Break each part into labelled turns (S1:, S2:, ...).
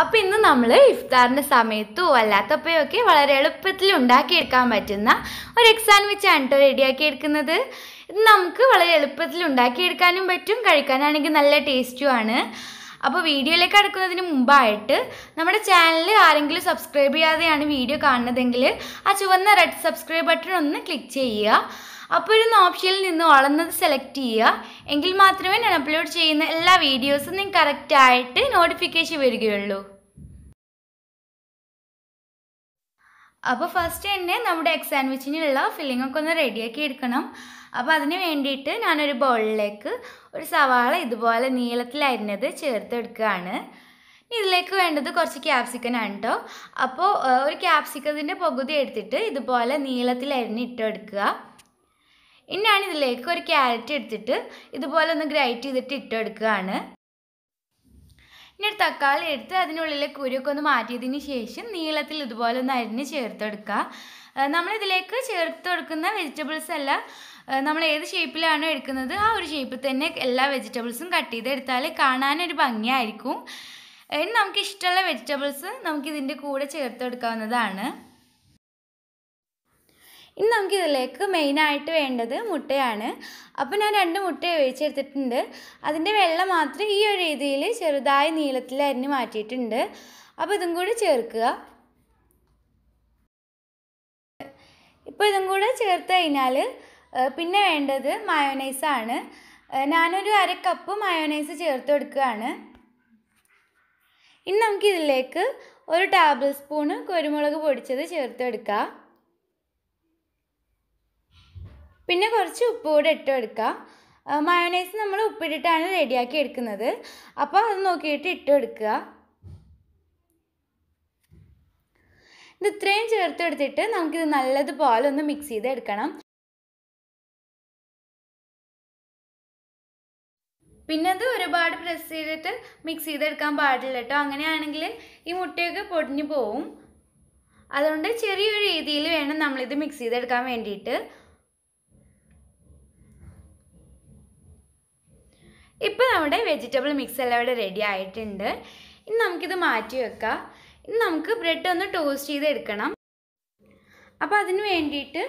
S1: അപ്പോൾ ഇന്ന് നമ്മൾ ഇഫ്താറിൻ്റെ സമയത്തോ അല്ലാത്തപ്പോയോ ഒക്കെ വളരെ എളുപ്പത്തിൽ ഉണ്ടാക്കിയെടുക്കാൻ പറ്റുന്ന ഒരു എഗ് സാൻഡ്വിച്ചാണ് കേട്ടോ റെഡിയാക്കി എടുക്കുന്നത് ഇത് നമുക്ക് വളരെ എളുപ്പത്തിൽ ഉണ്ടാക്കിയെടുക്കാനും പറ്റും കഴിക്കാനാണെങ്കിൽ നല്ല ടേസ്റ്റുമാണ് അപ്പോൾ വീഡിയോയിലേക്ക് അടുക്കുന്നതിന് മുമ്പായിട്ട് നമ്മുടെ ചാനൽ ആരെങ്കിലും സബ്സ്ക്രൈബ് ചെയ്യാതെയാണ് വീഡിയോ കാണുന്നതെങ്കിൽ ആ ചുവന്ന റെഡ് സബ്സ്ക്രൈബ് ബട്ടൺ ഒന്ന് ക്ലിക്ക് ചെയ്യുക അപ്പോൾ ഒരു ഓപ്ഷനിൽ നിന്ന് വളർന്നത് സെലക്ട് ചെയ്യുക എങ്കിൽ മാത്രമേ ഞാൻ അപ്ലോഡ് ചെയ്യുന്ന എല്ലാ വീഡിയോസും നിങ്ങൾ കറക്റ്റായിട്ട് നോട്ടിഫിക്കേഷൻ വരികയുള്ളൂ അപ്പോൾ ഫസ്റ്റ് തന്നെ നമ്മുടെ എഗ് സാൻഡ്വിച്ചിനുള്ള ഫില്ലിങ്ങൊക്കെ ഒന്ന് റെഡിയാക്കി എടുക്കണം അപ്പോൾ അതിന് വേണ്ടിയിട്ട് ഞാനൊരു ബൗളിലേക്ക് ഒരു സവാള ഇതുപോലെ നീളത്തിലരിഞ്ഞത് ചേർത്തെടുക്കുകയാണ് ഇതിലേക്ക് വേണ്ടത് കുറച്ച് ക്യാപ്സിക്കൻ ആണ് കേട്ടോ അപ്പോൾ ഒരു ക്യാപ്സിക്കത്തിൻ്റെ പകുതി എടുത്തിട്ട് ഇതുപോലെ നീളത്തിൽ ഇട്ടെടുക്കുക ഇനി ഞാനിതിലേക്ക് ഒരു ക്യാരറ്റ് എടുത്തിട്ട് ഇതുപോലെ ഒന്ന് ഗ്രൈറ്റ് ചെയ്തിട്ട് ഇട്ടെടുക്കുകയാണ് ഇനി ഒരു തക്കാളി എടുത്ത് അതിനുള്ളിലെ കുരുക്കെ ഒന്ന് മാറ്റിയതിന് ശേഷം നീളത്തിൽ ഇതുപോലെ ഒന്ന് അരിഞ്ഞ് ചേർത്തെടുക്കുക നമ്മളിതിലേക്ക് ചേർത്ത് കൊടുക്കുന്ന വെജിറ്റബിൾസ് അല്ല നമ്മൾ ഏത് ഷേപ്പിലാണ് എടുക്കുന്നത് ആ ഒരു ഷേപ്പിൽ തന്നെ എല്ലാ വെജിറ്റബിൾസും കട്ട് ചെയ്തെടുത്താൽ കാണാനൊരു ഭംഗിയായിരിക്കും ഇനി നമുക്കിഷ്ടമുള്ള ഇഷ്ടമുള്ള വെജിറ്റബിൾസ് നമുക്കിതിൻ്റെ കൂടെ ചേർത്ത് കൊടുക്കാവുന്നതാണ് ഇനി നമുക്കിതിലേക്ക് മെയിനായിട്ട് വേണ്ടത് മുട്ടയാണ് അപ്പോൾ ഞാൻ രണ്ട് മുട്ട ഒഴിച്ചെടുത്തിട്ടുണ്ട് അതിൻ്റെ വെള്ളം മാത്രം ഈ ഒരു രീതിയിൽ ചെറുതായി നീളത്തിൽ അരിഞ്ഞ് മാറ്റിയിട്ടുണ്ട് അപ്പോൾ ഇതും കൂടി ചേർക്കുക ഇപ്പോൾ ഇതും കൂടെ ചേർത്ത് കഴിഞ്ഞാൽ പിന്നെ വേണ്ടത് മയോനൈസാണ് ഞാനൊരു അര കപ്പ് മയോനൈസ് ചേർത്ത് കൊടുക്കുകയാണ് ഇനി നമുക്കിതിലേക്ക് ഒരു ടേബിൾ സ്പൂണ് കുരുമുളക് പൊടിച്ചത് ചേർത്ത് കൊടുക്കാം പിന്നെ കുറച്ച് ഉപ്പ് കൂടെ ഇട്ട് എടുക്കുക മയോണൈസ് നമ്മൾ ഉപ്പിട്ടിട്ടാണ് റെഡിയാക്കി എടുക്കുന്നത് അപ്പോൾ അത് നോക്കിയിട്ട് ഇട്ട് എടുക്കുക ഇത് ഇത്രയും ചേർത്തെടുത്തിട്ട് നമുക്കിത് നല്ലതുപോലെ ഒന്ന് മിക്സ് ചെയ്ത് എടുക്കണം പിന്നെ അത് ഒരുപാട് പ്രസ് ചെയ്തിട്ട് മിക്സ് ചെയ്തെടുക്കാൻ പാടില്ല കേട്ടോ അങ്ങനെയാണെങ്കിൽ ഈ മുട്ടയൊക്കെ പൊടിഞ്ഞു പോവും അതുകൊണ്ട് ചെറിയൊരു രീതിയിൽ വേണം നമ്മളിത് മിക്സ് ചെയ്തെടുക്കാൻ വേണ്ടിയിട്ട് ഇപ്പോൾ നമ്മുടെ വെജിറ്റബിൾ മിക്സ് എല്ലാം ഇവിടെ റെഡി ആയിട്ടുണ്ട് ഇനി നമുക്കിത് മാറ്റി വെക്കാം ഇനി നമുക്ക് ബ്രെഡ് ഒന്ന് ടോസ്റ്റ് ചെയ്ത് എടുക്കണം അപ്പോൾ അതിന് വേണ്ടിയിട്ട്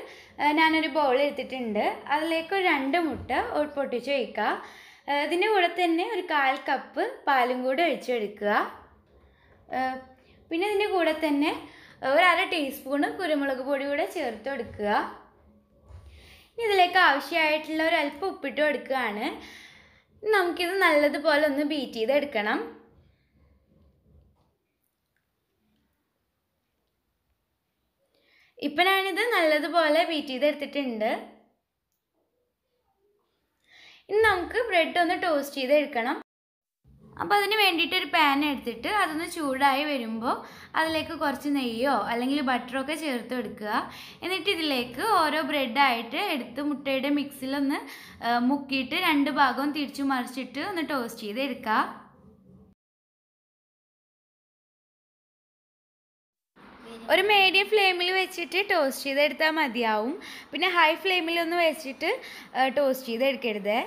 S1: ഞാനൊരു ബൗൾ എടുത്തിട്ടുണ്ട് അതിലേക്ക് ഒരു രണ്ട് മുട്ട പൊട്ടിച്ച് വയ്ക്കുക ഇതിൻ്റെ കൂടെ തന്നെ ഒരു കാൽ കപ്പ് പാലും കൂടെ ഒഴിച്ചെടുക്കുക പിന്നെ ഇതിൻ്റെ കൂടെ തന്നെ ഒരു അര ടീസ്പൂണ് കുരുമുളക് പൊടി കൂടെ ചേർത്ത് കൊടുക്കുക ഇനി ഇതിലേക്ക് ആവശ്യമായിട്ടുള്ള ഒരു അല്പം ഉപ്പിട്ട് കൊടുക്കുകയാണ് നമുക്കിത് നല്ലതുപോലെ ഒന്ന് ബീറ്റ് ചെയ്തെടുക്കണം ഇപ്പം ഞാനിത് നല്ലതുപോലെ ബീറ്റ് ചെയ്തെടുത്തിട്ടുണ്ട് ഇനി നമുക്ക് ബ്രെഡ് ഒന്ന് ടോസ്റ്റ് ചെയ്തെടുക്കണം അപ്പോൾ അതിന് വേണ്ടിയിട്ട് ഒരു പാൻ എടുത്തിട്ട് അതൊന്ന് ചൂടായി വരുമ്പോൾ അതിലേക്ക് കുറച്ച് നെയ്യോ അല്ലെങ്കിൽ ബട്ടറോ ഒക്കെ ചേർത്ത് എടുക്കുക എന്നിട്ട് ഇതിലേക്ക് ഓരോ ബ്രെഡായിട്ട് എടുത്ത് മുട്ടയുടെ മിക്സിലൊന്ന് മുക്കിയിട്ട് രണ്ട് ഭാഗവും തിരിച്ചു മറിച്ചിട്ട് ഒന്ന് ടോസ്റ്റ് ചെയ്ത് എടുക്കുക ഒരു മീഡിയം ഫ്ലെയിമിൽ വെച്ചിട്ട് ടോസ്റ്റ് ചെയ്തെടുത്താൽ മതിയാവും പിന്നെ ഹൈ ഫ്ലെയിമിലൊന്ന് വെച്ചിട്ട് ടോസ്റ്റ് ചെയ്തെടുക്കരുതേ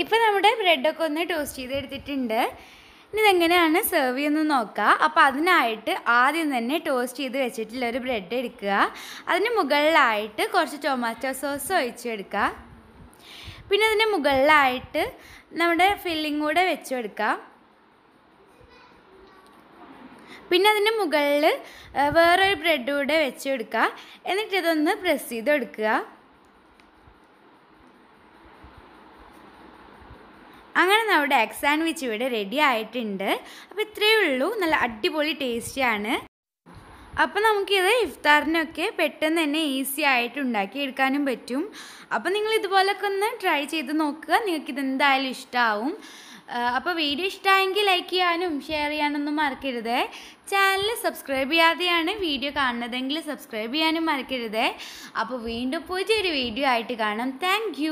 S1: ഇപ്പം നമ്മുടെ ബ്രെഡൊക്കെ ഒന്ന് ടോസ്റ്റ് ചെയ്തെടുത്തിട്ടുണ്ട് ഇനി ഇതെങ്ങനെയാണ് സെർവ് ചെയ്യുന്നത് നോക്കുക അപ്പോൾ അതിനായിട്ട് ആദ്യം തന്നെ ടോസ്റ്റ് ചെയ്ത് വെച്ചിട്ടുള്ള ഒരു ബ്രെഡ് എടുക്കുക അതിന് മുകളിലായിട്ട് കുറച്ച് ടൊമാറ്റോ സോസ് ഒഴിച്ചെടുക്കുക പിന്നെ അതിന് മുകളിലായിട്ട് നമ്മുടെ ഫില്ലിംഗ് കൂടെ വെച്ചെടുക്കുക പിന്നെ അതിന് മുകളിൽ വേറൊരു ബ്രെഡ് കൂടെ വെച്ചെടുക്കുക എന്നിട്ട് ഇതൊന്ന് പ്രസ് ചെയ്തെടുക്കുക അങ്ങനെ നമ്മുടെ എഗ് സാൻഡ്വിച്ച് ഇവിടെ റെഡി ആയിട്ടുണ്ട് അപ്പോൾ ഇത്രയേ ഉള്ളൂ നല്ല അടിപൊളി ടേസ്റ്റിയാണ് അപ്പോൾ നമുക്കിത് ഇഫ്താറിനൊക്കെ പെട്ടെന്ന് തന്നെ ഈസി ആയിട്ട് ഉണ്ടാക്കിയെടുക്കാനും പറ്റും അപ്പോൾ നിങ്ങൾ ഇതുപോലൊക്കെ ഒന്ന് ട്രൈ ചെയ്ത് നോക്കുക നിങ്ങൾക്ക് എന്തായാലും ഇഷ്ടമാവും അപ്പോൾ വീഡിയോ ഇഷ്ടമായെങ്കിൽ ലൈക്ക് ചെയ്യാനും ഷെയർ ചെയ്യാനൊന്നും മറക്കരുത് ചാനൽ സബ്സ്ക്രൈബ് ചെയ്യാതെയാണ് വീഡിയോ കാണുന്നതെങ്കിൽ സബ്സ്ക്രൈബ് ചെയ്യാനും മറക്കരുത് അപ്പോൾ വീണ്ടും പോയി ഒരു വീഡിയോ ആയിട്ട് കാണാം താങ്ക്